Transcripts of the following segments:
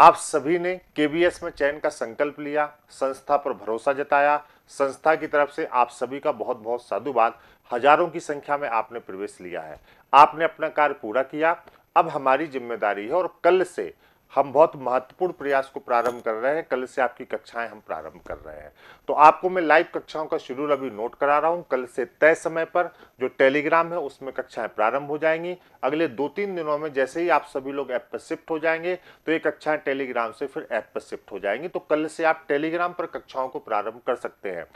आप सभी ने केबीएस में चयन का संकल्प लिया संस्था पर भरोसा जताया संस्था की तरफ से आप सभी का बहुत बहुत साधुवाद हजारों की संख्या में आपने प्रवेश लिया है आपने अपना कार्य पूरा किया अब हमारी जिम्मेदारी है और कल से हम बहुत महत्वपूर्ण प्रयास को प्रारंभ कर रहे हैं कल से आपकी कक्षाएं हम प्रारंभ कर रहे हैं तो आपको मैं लाइव कक्षाओं का शेड्यूल अभी नोट करा रहा हूं कल से तय समय पर जो टेलीग्राम है उसमें कक्षाएं प्रारंभ हो जाएंगी अगले दो तीन दिनों में जैसे ही आप सभी लोग ऐप पर शिफ्ट हो जाएंगे तो ये कक्षाएं टेलीग्राम से फिर ऐप पर शिफ्ट हो जाएंगी तो कल से आप टेलीग्राम पर कक्षाओं को प्रारंभ कर सकते हैं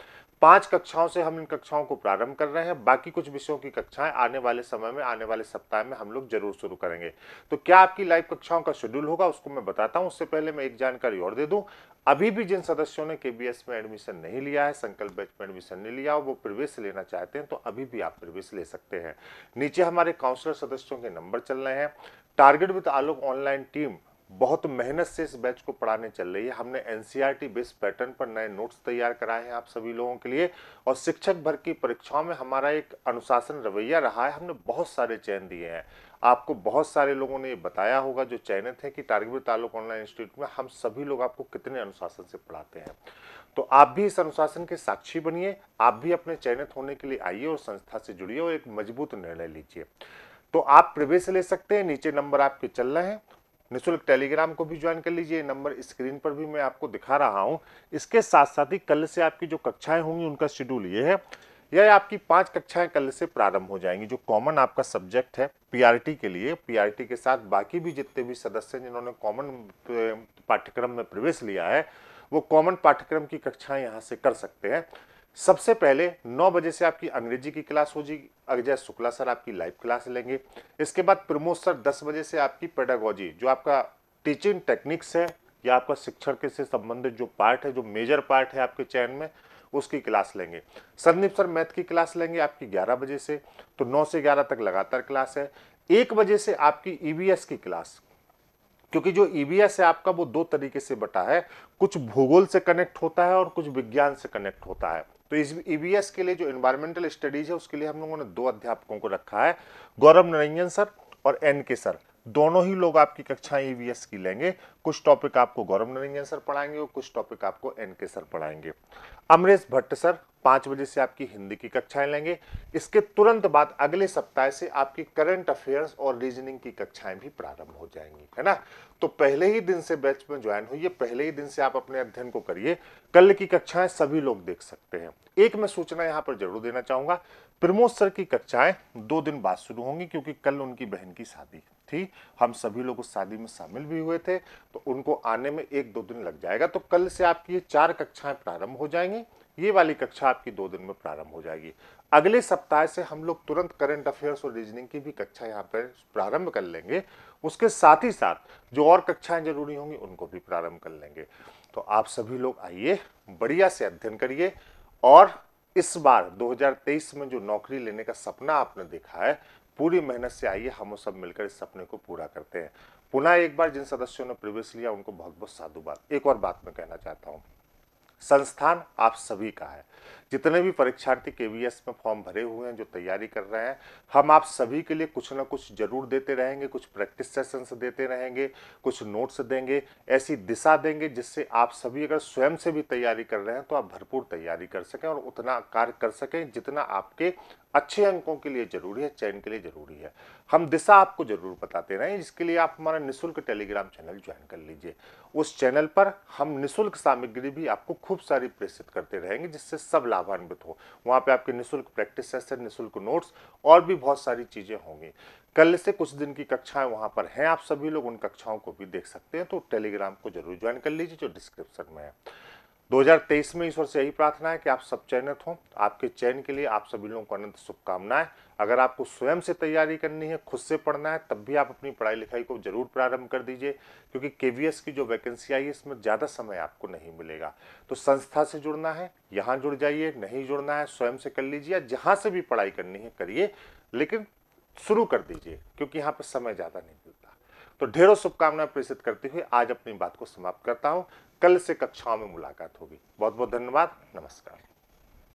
पांच कक्षाओं से हम इन कक्षाओं को प्रारंभ कर रहे हैं बाकी कुछ विषयों की कक्षाएं आने वाले समय में आने वाले सप्ताह में हम लोग जरूर शुरू करेंगे तो क्या आपकी लाइव कक्षाओं का शेड्यूल होगा उसको मैं बताता हूं उससे पहले मैं एक जानकारी और दे दूं अभी भी जिन सदस्यों ने केबीएस में एडमिशन नहीं लिया है संकल्प बैच में एडमिशन नहीं लिया वो प्रवेश लेना चाहते हैं तो अभी भी आप प्रवेश ले सकते हैं नीचे हमारे काउंसलर सदस्यों के नंबर चल रहे हैं target with Alok online team बहुत मेहनत से इस बैच को पढ़ाने चल रही है हमने एनसीईआरटी बेस्ट पैटर्न पर नए नोट्स तैयार कराए हैं आप सभी लोगों के लिए और शिक्षक भर की परीक्षाओं में हमारा एक अनुशासन रवैया रहा है हमने बहुत सारे चयन दिए हैं आपको बहुत सारे लोगों ने ये बताया होगा जो चयनित है कि टारगेट तालुक ऑनलाइन इंस्टीट्यूट में हम सभी लोग आपको कितने अनुशासन से पढ़ाते हैं तो आप भी इस अनुशासन के साक्षी बनिए आप भी अपने चयनित होने के लिए आइए और संस्था से जुड़िए और एक मजबूत निर्णय लीजिए तो आप प्रवेश ले सकते हैं नीचे नंबर आपके चल रहे हैं निःशुल्क टेलीग्राम को भी ज्वाइन कर लीजिए नंबर स्क्रीन पर भी मैं आपको दिखा रहा हूँ इसके साथ साथ ही कल से आपकी जो कक्षाएं होंगी उनका शेड्यूल ये है यह आपकी पांच कक्षाएं कल से प्रारंभ हो जाएंगी जो कॉमन आपका सब्जेक्ट है पीआरटी के लिए पीआरटी के साथ बाकी भी जितने भी सदस्य जिन्होंने कॉमन पाठ्यक्रम में प्रवेश लिया है वो कॉमन पाठ्यक्रम की कक्षाएं यहाँ से कर सकते हैं सबसे पहले 9 बजे से आपकी अंग्रेजी की क्लास हो जाएगी अजय शुक्ला सर आपकी लाइव क्लास लेंगे इसके बाद प्रमोद सर 10 बजे से आपकी पेडागोजी जो आपका टीचिंग टेक्निक्स है या आपका शिक्षण के से संबंधित जो पार्ट है जो मेजर पार्ट है आपके चयन में उसकी क्लास लेंगे संदीप सर मैथ की क्लास लेंगे आपकी ग्यारह बजे से तो नौ से ग्यारह तक लगातार क्लास है एक बजे से आपकी ईवीएस e की क्लास क्योंकि जो ईवीएस e है आपका वो दो तरीके से बटा है कुछ भूगोल से कनेक्ट होता है और कुछ विज्ञान से कनेक्ट होता है तो इस ईवीएस e के लिए जो इन्वायरमेंटल स्टडीज है उसके लिए हम लोगों ने दो अध्यापकों को रखा है गौरव नरंजन सर और एन के सर दोनों ही लोग आपकी कक्षाएं ईवीएस e की लेंगे कुछ टॉपिक आपको गौरव नरंजन सर पढ़ाएंगे और कुछ टॉपिक आपको एन के सर पढ़ाएंगे अमरेश भट्ट सर पाँच बजे से आपकी हिंदी की कक्षाएं लेंगे इसके तुरंत बाद अगले सप्ताह से आपकी करंट अफेयर्स और रीजनिंग की कक्षाएं भी प्रारंभ हो जाएंगी है ना तो पहले ही दिन से बैच में ज्वाइन होइए पहले ही दिन से आप अपने अध्ययन को करिए कल की कक्षाएं सभी लोग देख सकते हैं एक मैं सूचना यहाँ पर जरूर देना चाहूंगा प्रमोद सर की कक्षाएं दो दिन बाद शुरू होंगी क्योंकि कल उनकी बहन की शादी थी हम सभी लोग उस शादी में शामिल भी हुए थे तो उनको आने में एक दो दिन लग जाएगा तो कल से आपकी ये चार कक्षाएं प्रारंभ हो जाएंगी ये वाली कक्षा आपकी दो दिन में प्रारंभ हो जाएगी अगले सप्ताह से हम लोग तुरंत करंट अफेयर्स और रीजनिंग की भी कक्षा यहाँ पर प्रारंभ कर लेंगे उसके साथ ही साथ जो और कक्षाएं जरूरी होंगी उनको भी प्रारंभ कर लेंगे तो आप सभी लोग आइए बढ़िया से अध्ययन करिए और इस बार 2023 में जो नौकरी लेने का सपना आपने देखा है पूरी मेहनत से आइए हम सब मिलकर इस सपने को पूरा करते हैं पुनः एक बार जिन सदस्यों ने प्रवेश लिया उनको बहुत बहुत साधुवाद एक और बात मैं कहना चाहता हूँ संस्थान आप सभी का है जितने भी परीक्षार्थी के में फॉर्म भरे हुए हैं जो तैयारी कर रहे हैं हम आप सभी के लिए कुछ ना कुछ जरूर देते रहेंगे कुछ प्रैक्टिस सेशंस देते रहेंगे कुछ नोट्स देंगे ऐसी दिशा देंगे जिससे आप सभी अगर स्वयं से भी तैयारी कर रहे हैं तो आप भरपूर तैयारी कर सकें और उतना कार्य कर सकें जितना आपके अच्छे अंकों के लिए जरूरी है चयन के लिए जरूरी है हम दिशा आपको जरूर बताते रहें जिसके लिए आप हमारा निशुल्क टेलीग्राम चैनल ज्वाइन कर लीजिए उस चैनल पर हम निशुल्क सामग्री भी आपको खूब सारी प्रेषित करते रहेंगे जिससे सब लाभान्वित हो वहाँ पे आपके निशुल्क प्रैक्टिस सेशन निःशुल्क नोट्स और भी बहुत सारी चीज़ें होंगी कल से कुछ दिन की कक्षाएं वहाँ पर हैं आप सभी लोग उन कक्षाओं को भी देख सकते हैं तो टेलीग्राम को जरूर ज्वाइन कर लीजिए जो डिस्क्रिप्शन में है 2023 में ईश्वर से यही प्रार्थना है कि आप सब चयनित हों आपके चयन के लिए आप सभी लोगों को अनंत शुभकामनाएं अगर आपको स्वयं से तैयारी करनी है खुद से पढ़ना है तब भी आप अपनी पढ़ाई लिखाई को जरूर प्रारंभ कर दीजिए क्योंकि के की जो वैकेंसी आई है इसमें ज़्यादा समय आपको नहीं मिलेगा तो संस्था से जुड़ना है यहाँ जुड़ जाइए नहीं जुड़ना है स्वयं से कर लीजिए या जहाँ से भी पढ़ाई करनी है करिए लेकिन शुरू कर दीजिए क्योंकि यहाँ पर समय ज़्यादा नहीं मिलता तो ढेरों शुभकामनाएं प्रेषित करते हुए आज अपनी बात को समाप्त करता हूँ कल से कक्षाओं में मुलाकात होगी बहुत बहुत धन्यवाद नमस्कार